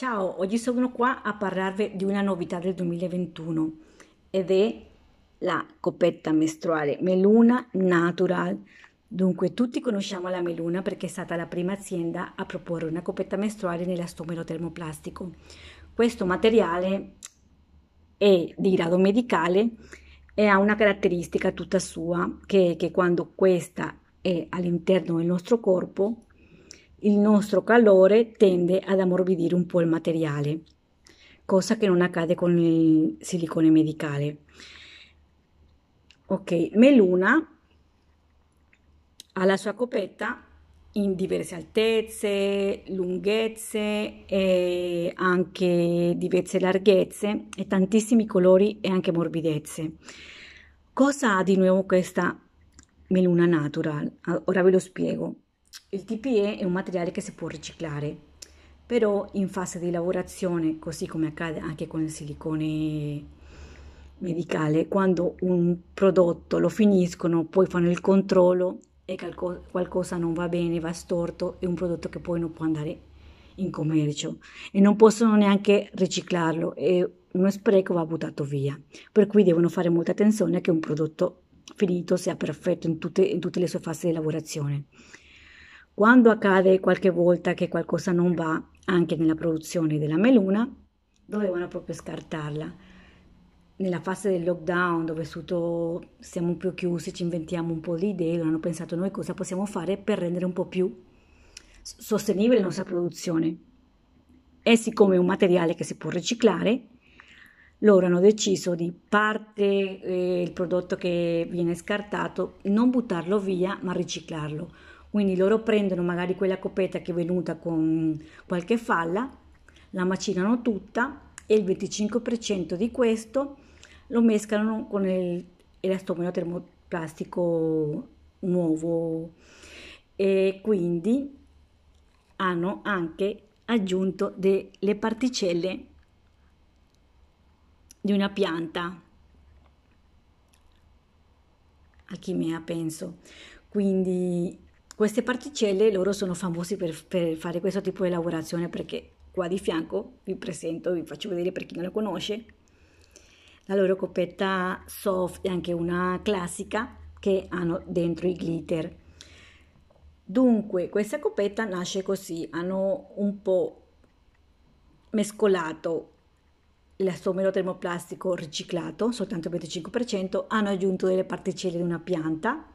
Ciao, oggi sono qua a parlarvi di una novità del 2021 ed è la coppetta mestruale Meluna Natural. Dunque, tutti conosciamo la Meluna perché è stata la prima azienda a proporre una coppetta mestruale nell'astomero termoplastico. Questo materiale è di grado medicale e ha una caratteristica tutta sua che, che quando questa è all'interno del nostro corpo il nostro calore tende ad ammorbidire un po' il materiale, cosa che non accade con il silicone medicale. Ok, Meluna ha la sua copetta in diverse altezze, lunghezze e anche diverse larghezze e tantissimi colori e anche morbidezze. Cosa ha di nuovo questa Meluna Natural? Ora ve lo spiego. Il TPE è un materiale che si può riciclare, però in fase di lavorazione, così come accade anche con il silicone medicale, quando un prodotto lo finiscono, poi fanno il controllo e calco- qualcosa non va bene, va storto, è un prodotto che poi non può andare in commercio e non possono neanche riciclarlo e uno spreco va buttato via. Per cui devono fare molta attenzione che un prodotto finito sia perfetto in tutte, in tutte le sue fasi di lavorazione. Quando accade qualche volta che qualcosa non va, anche nella produzione della meluna, dovevano proprio scartarla. Nella fase del lockdown, dove tutto siamo più chiusi, ci inventiamo un po' di idee, hanno pensato noi cosa possiamo fare per rendere un po' più sostenibile la nostra produzione. E siccome è un materiale che si può riciclare, loro hanno deciso di parte eh, il prodotto che viene scartato non buttarlo via, ma riciclarlo quindi loro prendono magari quella coperta che è venuta con qualche falla, la macinano tutta e il 25% di questo lo mescano con l'elastomero termoplastico nuovo e quindi hanno anche aggiunto delle particelle di una pianta alchimia penso quindi queste particelle loro sono famosi per, per fare questo tipo di lavorazione perché qua di fianco vi presento, vi faccio vedere per chi non la conosce, la loro coppetta soft e anche una classica che hanno dentro i glitter. Dunque, questa coppetta nasce così, hanno un po' mescolato l'assomero termoplastico riciclato, soltanto il 25%, hanno aggiunto delle particelle di una pianta,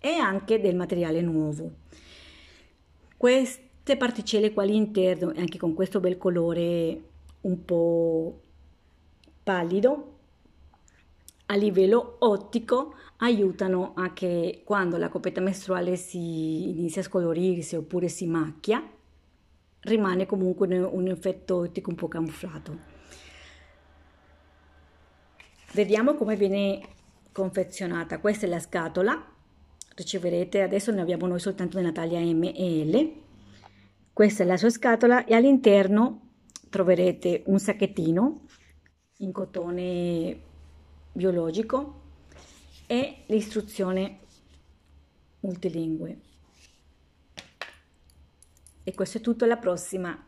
e anche del materiale nuovo. Queste particelle qua all'interno, anche con questo bel colore un po' pallido, a livello ottico aiutano a che quando la coppetta mestruale si inizia a scolorirsi oppure si macchia, rimane comunque un effetto ottico un po' camufflato. Vediamo come viene confezionata. Questa è la scatola riceverete adesso ne abbiamo noi soltanto nella taglia M e L questa è la sua scatola e all'interno troverete un sacchettino in cotone biologico e l'istruzione multilingue e questo è tutto alla prossima